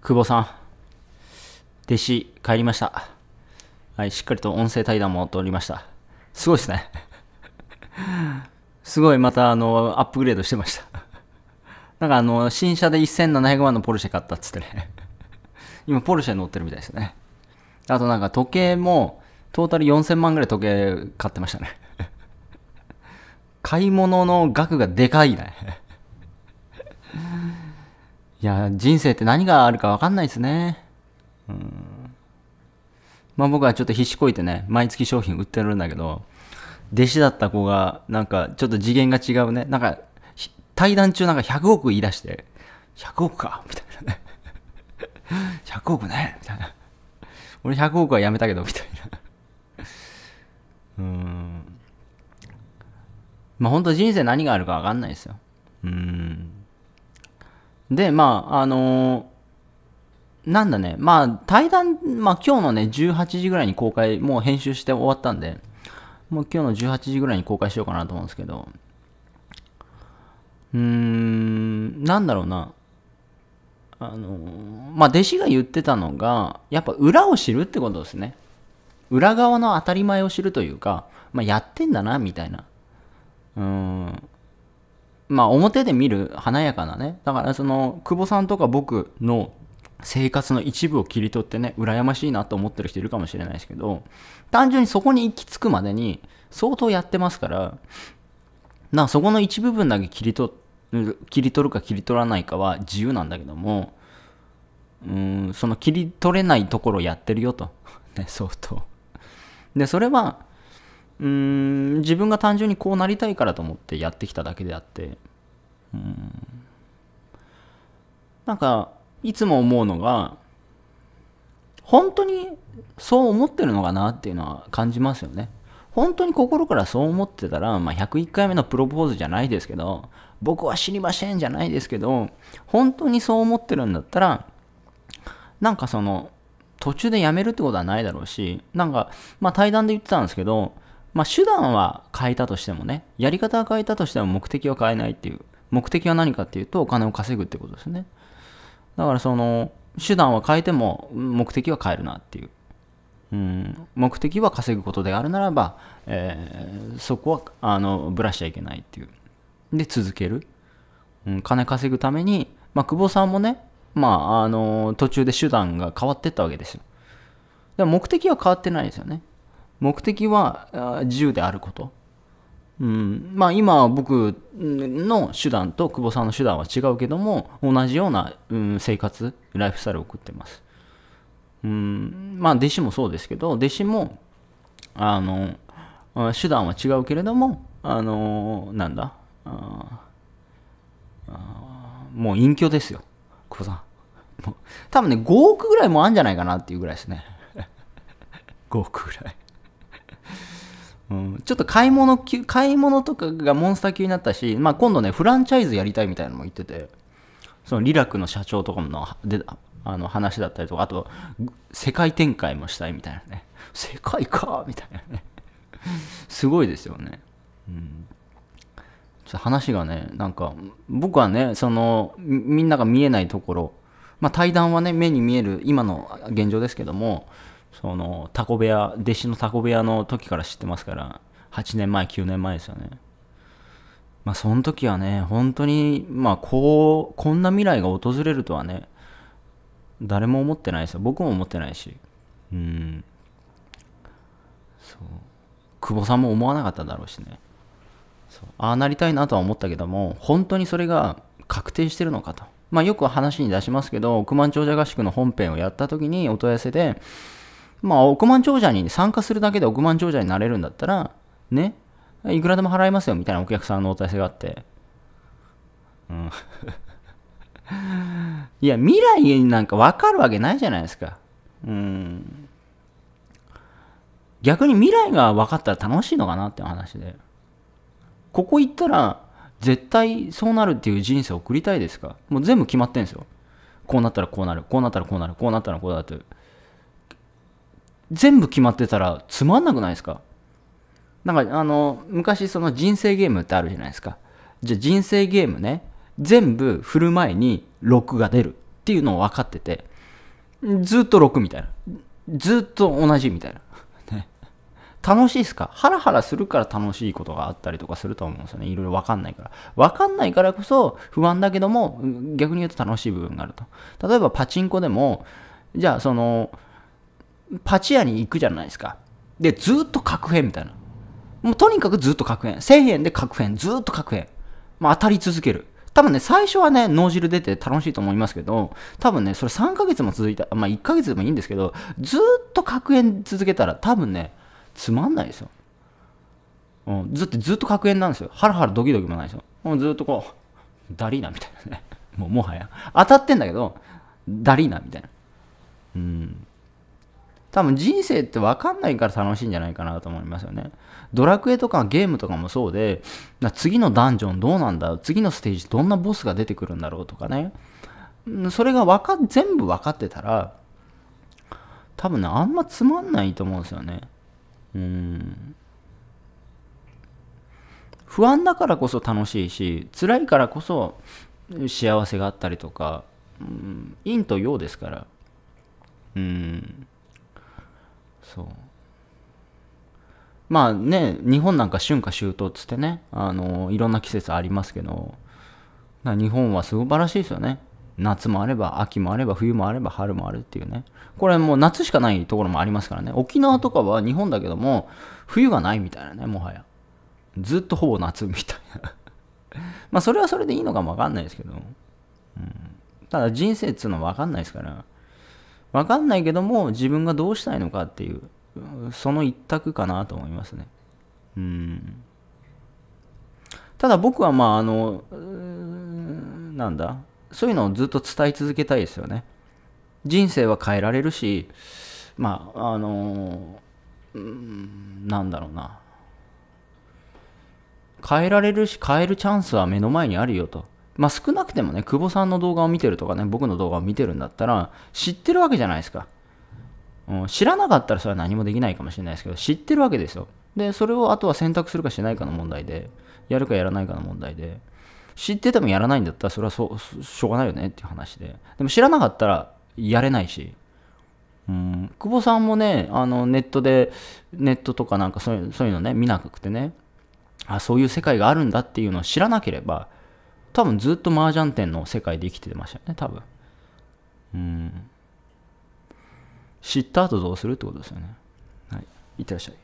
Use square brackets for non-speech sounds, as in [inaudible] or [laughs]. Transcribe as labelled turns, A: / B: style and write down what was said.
A: 久保さん、弟子帰りました。はい、しっかりと音声対談も取りました。すごいですね。[laughs] すごいまたあの、アップグレードしてました。なんかあの、新車で1700万のポルシェ買ったっつってね。今ポルシェ乗ってるみたいですね。あとなんか時計も、トータル4000万ぐらい時計買ってましたね。買い物の額がでかいね。いや、人生って何があるかわかんないですね。うん。まあ僕はちょっと必死こいてね、毎月商品売ってるんだけど、弟子だった子が、なんかちょっと次元が違うね。なんか、対談中なんか100億言い出して、100億かみたいなね。100 [laughs] 億ねみたいな。俺100億はやめたけど、みたいな。うん。まあ本当人生何があるかわかんないですよ。うん。で、まあ、あのー、なんだね、まあ、対談、まあ、今日のね、18時ぐらいに公開、もう編集して終わったんで、もう今日の18時ぐらいに公開しようかなと思うんですけど、うーん、なんだろうな、あのー、まあ、弟子が言ってたのが、やっぱ裏を知るってことですね。裏側の当たり前を知るというか、まあ、やってんだな、みたいな。うん。まあ表で見る華やかなね、だからその、久保さんとか僕の生活の一部を切り取ってね、羨ましいなと思ってる人いるかもしれないですけど、単純にそこに行き着くまでに相当やってますから、なそこの一部分だけ切り取切り取るか切り取らないかは自由なんだけども、うん、その切り取れないところをやってるよと。ね、相当。で、それは、うん自分が単純にこうなりたいからと思ってやってきただけであってうんなんかいつも思うのが本当にそう思ってるのかなっていうのは感じますよね本当に心からそう思ってたら、まあ、101回目のプロポーズじゃないですけど僕は知りませんじゃないですけど本当にそう思ってるんだったらなんかその途中でやめるってことはないだろうしなんかまあ対談で言ってたんですけどまあ、手段は変えたとしてもね、やり方は変えたとしても目的は変えないっていう。目的は何かっていうと、お金を稼ぐってことですね。だからその、手段は変えても目的は変えるなっていう。うん、目的は稼ぐことであるならば、えー、そこはあのぶらしちゃいけないっていう。で、続ける。うん、金稼ぐために、まあ、久保さんもね、まあ、あの途中で手段が変わってったわけですよ。でも目的は変わってないですよね。目的は自由であること。うん、まあ今僕の手段と久保さんの手段は違うけども同じような、うん、生活ライフスタイルを送ってます、うん、まあ弟子もそうですけど弟子もあの手段は違うけれどもあのなんだもう隠居ですよ久保さん [laughs] 多分ね5億ぐらいもあるんじゃないかなっていうぐらいですね5億 [laughs] ぐらいうん、ちょっと買い物級、買い物とかがモンスター級になったし、まあ、今度ね、フランチャイズやりたいみたいなのも言ってて、そのリラクの社長とかのであの話だったりとか、あと、世界展開もしたいみたいなね。[laughs] 世界かみたいなね。[laughs] すごいですよね。うん、ちょ話がね、なんか、僕はね、その、みんなが見えないところ、まあ、対談はね、目に見える今の現状ですけども、そのタコ部屋弟子のタコ部屋の時から知ってますから8年前9年前ですよねまあその時はね本当にまあこうこんな未来が訪れるとはね誰も思ってないですよ僕も思ってないしうんそう久保さんも思わなかっただろうしねそうああなりたいなとは思ったけども本当にそれが確定してるのかとまあよく話に出しますけど億万長者合宿の本編をやった時にお問い合わせでまあ、億万長者に参加するだけで億万長者になれるんだったら、ね、いくらでも払いますよみたいなお客さんのお体制があって。うん。[laughs] いや、未来なんか分かるわけないじゃないですか。うん。逆に未来が分かったら楽しいのかなって話で。ここ行ったら、絶対そうなるっていう人生を送りたいですかもう全部決まってんですよ。こうなったらこうなる、こうなったらこうなる、こうなったらこうなると全部決まってたらつまんなくないですかなんかあの昔その人生ゲームってあるじゃないですかじゃあ人生ゲームね全部振る前に6が出るっていうのを分かっててずっと6みたいなずっと同じみたいな [laughs] ね、楽しいですかハラハラするから楽しいことがあったりとかすると思うんですよねいろいろ分かんないから分かんないからこそ不安だけども逆に言うと楽しい部分があると例えばパチンコでもじゃあそのパチ屋に行くじゃないですか。で、ずっと確変みたいな。もうとにかくずっと確変。1000円で確変。ずっと確変。まあ、当たり続ける。多分ね、最初はね、脳汁出て楽しいと思いますけど、多分ね、それ3ヶ月も続いた、まあ1ヶ月でもいいんですけど、ずっと確変続けたら多分ね、つまんないですよ。うん、ずっとずっと確変なんですよ。ハラハラドキドキもないですよ。もうずっとこう、ダリーナみたいなね。もうもはや。当たってんだけど、ダリーナみたいな。うん。多分人生って分かんないから楽しいんじゃないかなと思いますよね。ドラクエとかゲームとかもそうで、次のダンジョンどうなんだ次のステージどんなボスが出てくるんだろうとかね。それがわか全部分かってたら、多分ね、あんまつまんないと思うんですよね。うん。不安だからこそ楽しいし、辛いからこそ幸せがあったりとか、うん、陰と陽ですから。うん。そうまあね日本なんか春夏秋冬っつってねあのいろんな季節ありますけど日本は素晴らしいですよね夏もあれば秋もあれば冬もあれば春もあるっていうねこれもう夏しかないところもありますからね沖縄とかは日本だけども冬がないみたいなねもはやずっとほぼ夏みたいな [laughs] まあそれはそれでいいのかもわかんないですけど、うん、ただ人生っつうのはわかんないですからわかんないけども、自分がどうしたいのかっていう、その一択かなと思いますね。うん。ただ僕はまあ、あの、なんだ、そういうのをずっと伝え続けたいですよね。人生は変えられるし、まあ、あの、なんだろうな。変えられるし、変えるチャンスは目の前にあるよと。まあ、少なくてもね、久保さんの動画を見てるとかね、僕の動画を見てるんだったら、知ってるわけじゃないですか。うん、知らなかったらそれは何もできないかもしれないですけど、知ってるわけですよ。で、それをあとは選択するかしないかの問題で、やるかやらないかの問題で、知っててもやらないんだったら、それはそしょうがないよねっていう話で、でも知らなかったらやれないし、うん、久保さんもね、あのネットで、ネットとかなんかそういうそういうのね、見なくてね、あそういう世界があるんだっていうのを知らなければ、多分ずっと麻雀店の世界で生きてましたよね、多分。うん。知った後どうするってことですよね。はい。いってらっしゃい。